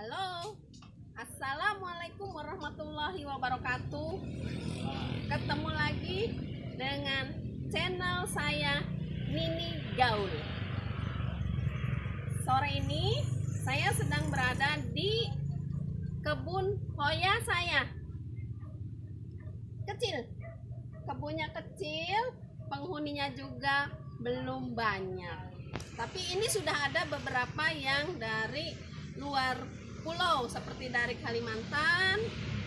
Halo. Assalamualaikum warahmatullahi wabarakatuh. Ketemu lagi dengan channel saya Nini Gaul. Sore ini saya sedang berada di kebun hoya saya. Kecil. Kebunnya kecil, penghuninya juga belum banyak. Tapi ini sudah ada beberapa yang dari luar pulau seperti dari Kalimantan,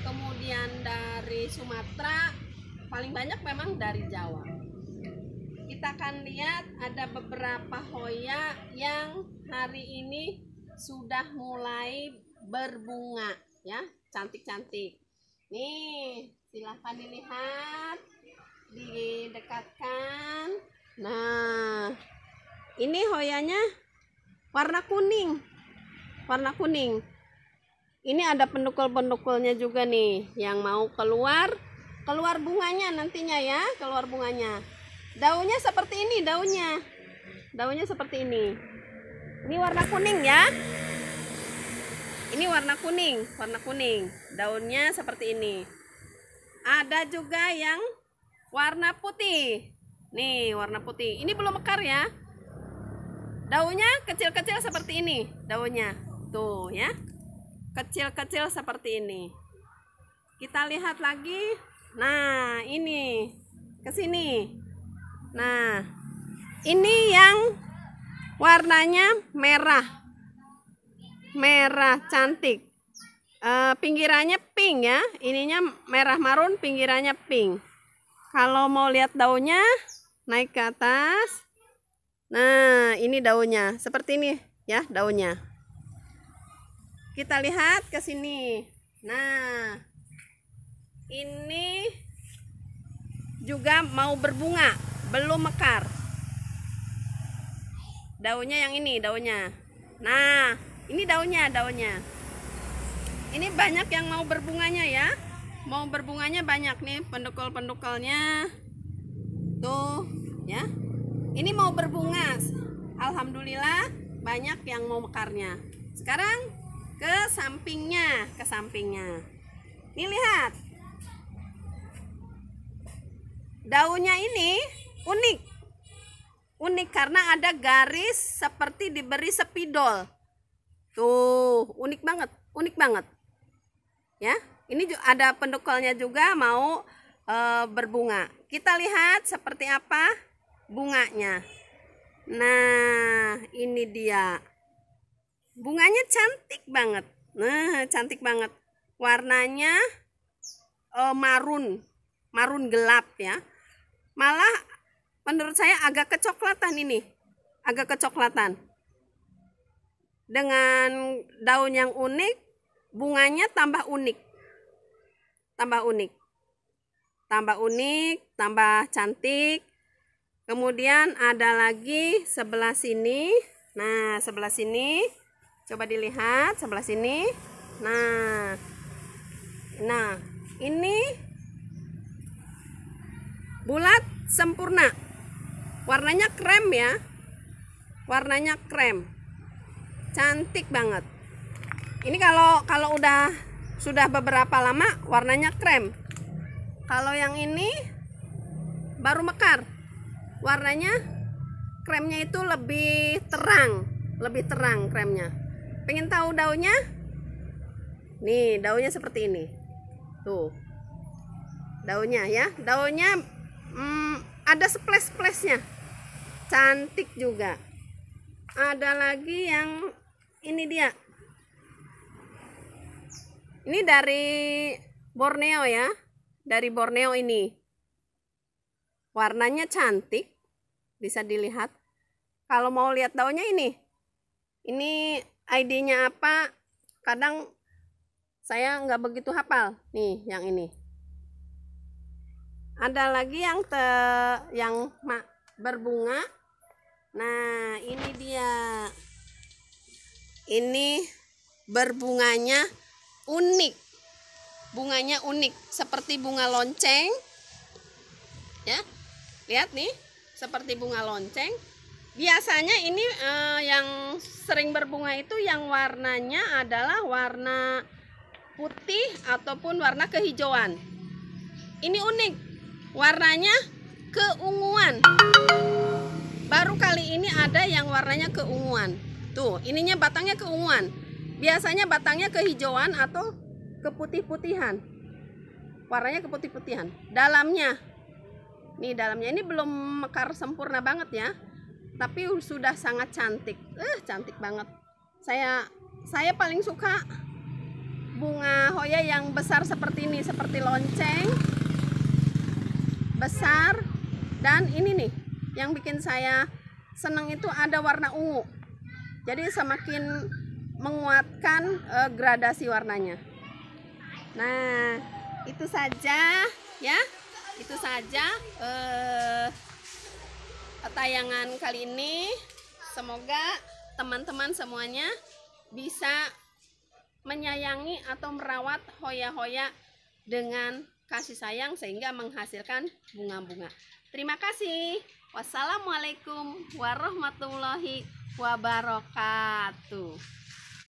kemudian dari Sumatera, paling banyak memang dari Jawa. Kita akan lihat ada beberapa hoya yang hari ini sudah mulai berbunga ya, cantik-cantik. Nih, silahkan dilihat, didekatkan. Nah, ini hoyanya warna kuning warna kuning ini ada pendukul-pendukulnya juga nih yang mau keluar keluar bunganya nantinya ya keluar bunganya daunnya seperti ini daunnya daunnya seperti ini ini warna kuning ya ini warna kuning warna kuning daunnya seperti ini ada juga yang warna putih nih warna putih ini belum mekar ya daunnya kecil-kecil seperti ini daunnya tuh ya kecil-kecil seperti ini kita lihat lagi nah ini ke sini nah ini yang warnanya merah merah cantik e, pinggirannya pink ya ininya merah marun pinggirannya pink kalau mau lihat daunnya naik ke atas nah ini daunnya seperti ini ya daunnya kita lihat ke sini nah ini juga mau berbunga belum mekar daunnya yang ini daunnya nah ini daunnya daunnya ini banyak yang mau berbunganya ya mau berbunganya banyak nih pendukul-pendukulnya tuh ya ini mau berbunga Alhamdulillah banyak yang mau mekarnya sekarang ke sampingnya, ke sampingnya. ini lihat. Daunnya ini unik. Unik karena ada garis seperti diberi spidol. Tuh, unik banget, unik banget. Ya, ini juga ada pendukungnya juga mau e, berbunga. Kita lihat seperti apa bunganya. Nah, ini dia bunganya cantik banget nah cantik banget warnanya uh, marun marun gelap ya malah menurut saya agak kecoklatan ini agak kecoklatan dengan daun yang unik bunganya tambah unik tambah unik tambah unik tambah cantik kemudian ada lagi sebelah sini nah sebelah sini Coba dilihat sebelah sini. Nah. Nah, ini bulat sempurna. Warnanya krem ya. Warnanya krem. Cantik banget. Ini kalau kalau udah sudah beberapa lama warnanya krem. Kalau yang ini baru mekar. Warnanya kremnya itu lebih terang, lebih terang kremnya pengen tahu daunnya nih daunnya seperti ini tuh daunnya ya daunnya hmm, ada seples-plesnya cantik juga ada lagi yang ini dia ini dari Borneo ya dari Borneo ini warnanya cantik bisa dilihat kalau mau lihat daunnya ini ini ID-nya apa kadang saya nggak begitu hafal nih yang ini ada lagi yang te, yang mak berbunga nah ini dia ini berbunganya unik bunganya unik seperti bunga lonceng ya lihat nih seperti bunga lonceng biasanya ini uh, yang sering berbunga itu yang warnanya adalah warna putih ataupun warna kehijauan ini unik warnanya keunguan baru kali ini ada yang warnanya keunguan tuh ininya batangnya keunguan biasanya batangnya kehijauan atau keputih-putihan warnanya keputih-putihan dalamnya nih dalamnya ini belum mekar sempurna banget ya tapi sudah sangat cantik eh cantik banget saya saya paling suka bunga hoya yang besar seperti ini seperti lonceng besar dan ini nih yang bikin saya senang itu ada warna ungu jadi semakin menguatkan eh, gradasi warnanya nah itu saja ya itu saja eh, tayangan kali ini. Semoga teman-teman semuanya bisa menyayangi atau merawat hoya-hoya dengan kasih sayang sehingga menghasilkan bunga-bunga. Terima kasih. Wassalamualaikum warahmatullahi wabarakatuh.